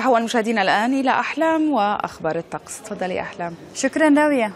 نتحول مشاهدينا الآن إلى أحلام وأخبار الطقس تفضلي أحلام شكرا راوية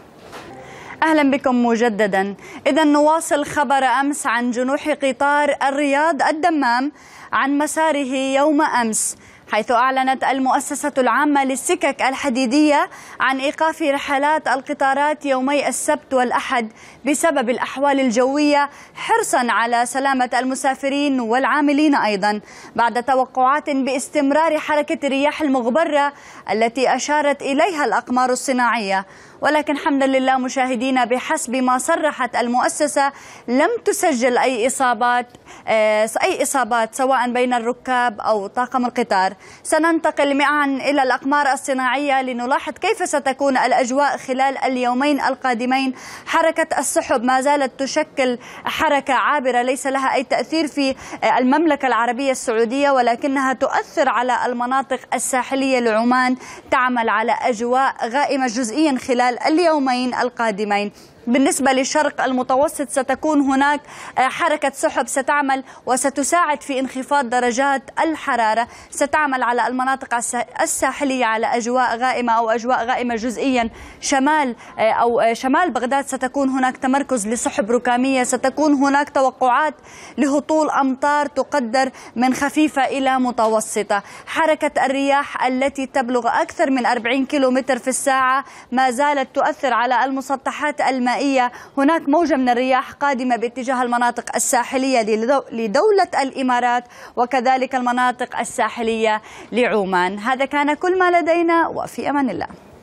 اهلا بكم مجددا اذا نواصل خبر امس عن جنوح قطار الرياض الدمام عن مساره يوم امس حيث أعلنت المؤسسة العامة للسكك الحديدية عن إيقاف رحلات القطارات يومي السبت والأحد بسبب الأحوال الجوية حرصا على سلامة المسافرين والعاملين أيضا بعد توقعات باستمرار حركة الرياح المغبرة التي أشارت إليها الأقمار الصناعية ولكن حمدا لله مشاهدينا بحسب ما صرحت المؤسسة لم تسجل أي إصابات آه، أي إصابات سواء بين الركاب أو طاقم القطار سننتقل معا إلى الأقمار الصناعية لنلاحظ كيف ستكون الأجواء خلال اليومين القادمين حركة السحب ما زالت تشكل حركة عابرة ليس لها أي تأثير في المملكة العربية السعودية ولكنها تؤثر على المناطق الساحلية لعمان تعمل على أجواء غائمة جزئيا خلال اليومين القادمين بالنسبة للشرق المتوسط ستكون هناك آه، حركة سحب ستعمل وستساعد في انخفاض درجات الحرارة ستعمل على المناطق الساحلية على أجواء غائمة أو أجواء غائمة جزئيا شمال آه، أو آه، شمال بغداد ستكون هناك تمركز لسحب ركامية ستكون هناك توقعات لهطول أمطار تقدر من خفيفة إلى متوسطة حركة الرياح التي تبلغ أكثر من 40 كيلومتر في الساعة ما زالت تؤثر على المسطحات المائية مائية هناك موجة من الرياح قادمة باتجاه المناطق الساحلية لدولة الإمارات وكذلك المناطق الساحلية لعمان هذا كان كل ما لدينا وفي أمان الله